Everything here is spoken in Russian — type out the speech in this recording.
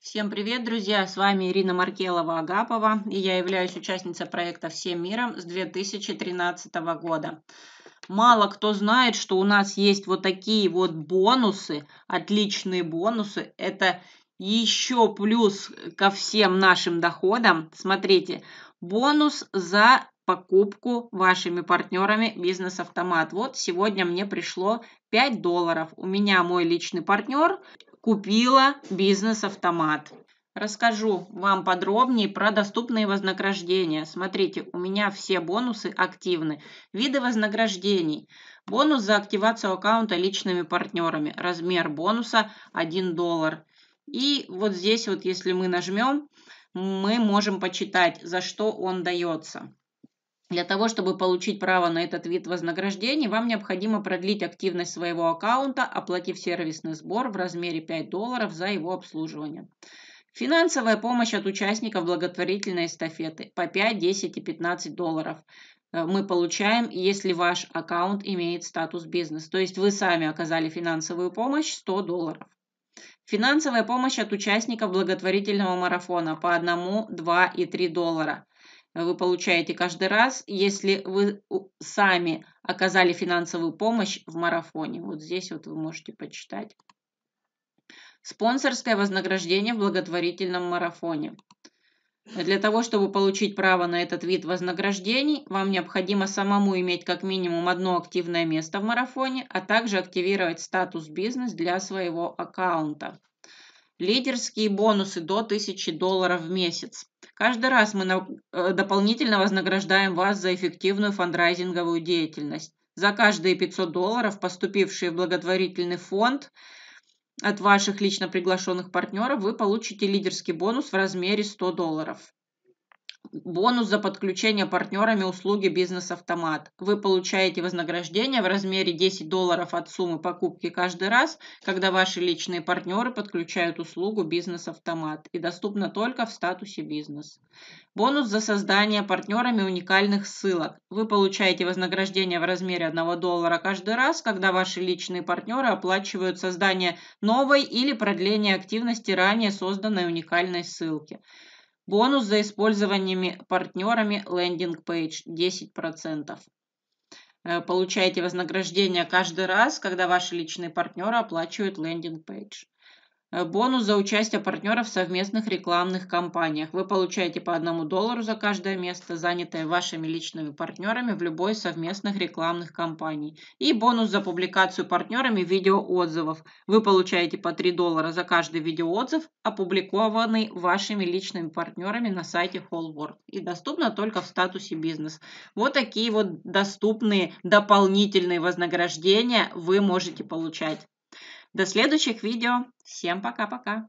Всем привет, друзья! С вами Ирина Маркелова-Агапова, и я являюсь участницей проекта «Всем миром» с 2013 года. Мало кто знает, что у нас есть вот такие вот бонусы, отличные бонусы. Это еще плюс ко всем нашим доходам. Смотрите, бонус за покупку вашими партнерами бизнес-автомат. Вот сегодня мне пришло 5 долларов. У меня мой личный партнер купила бизнес-автомат. Расскажу вам подробнее про доступные вознаграждения. Смотрите, у меня все бонусы активны. Виды вознаграждений. Бонус за активацию аккаунта личными партнерами. Размер бонуса 1 доллар. И вот здесь вот, если мы нажмем, мы можем почитать, за что он дается. Для того, чтобы получить право на этот вид вознаграждений, вам необходимо продлить активность своего аккаунта, оплатив сервисный сбор в размере 5 долларов за его обслуживание. Финансовая помощь от участников благотворительной эстафеты по 5, 10 и 15 долларов э, мы получаем, если ваш аккаунт имеет статус бизнес. То есть вы сами оказали финансовую помощь 100 долларов. Финансовая помощь от участников благотворительного марафона по 1, 2 и 3 доллара – вы получаете каждый раз, если вы сами оказали финансовую помощь в марафоне. Вот здесь вот вы можете почитать. Спонсорское вознаграждение в благотворительном марафоне. Для того, чтобы получить право на этот вид вознаграждений, вам необходимо самому иметь как минимум одно активное место в марафоне, а также активировать статус бизнес для своего аккаунта лидерские бонусы до 1000 долларов в месяц. Каждый раз мы э, дополнительно вознаграждаем вас за эффективную фандрайзинговую деятельность. За каждые 500 долларов, поступившие в благотворительный фонд от ваших лично приглашенных партнеров, вы получите лидерский бонус в размере 100 долларов. Бонус за подключение партнерами услуги «Бизнес-автомат». Вы получаете вознаграждение в размере 10 долларов от суммы покупки каждый раз, когда ваши личные партнеры подключают услугу «Бизнес-автомат» и доступно только в статусе «Бизнес». Бонус за создание партнерами уникальных ссылок. Вы получаете вознаграждение в размере 1 доллара каждый раз, когда ваши личные партнеры оплачивают создание новой или продление активности ранее созданной уникальной ссылки. Бонус за использованиями партнерами лендинг пейдж 10%. Э, получаете вознаграждение каждый раз, когда ваши личные партнеры оплачивают лендинг пейдж. Э, бонус за участие партнеров в совместных рекламных кампаниях. Вы получаете по одному доллару за каждое место, занятое вашими личными партнерами в любой из совместных рекламных кампаний. И бонус за публикацию партнерами видеоотзывов. Вы получаете по 3 доллара за каждый видеоотзыв, опубликованный вашими личными партнерами на сайте Whole И доступно только в статусе бизнес. Вот такие вот доступные дополнительные вознаграждения вы можете получать. До следующих видео. Всем пока-пока.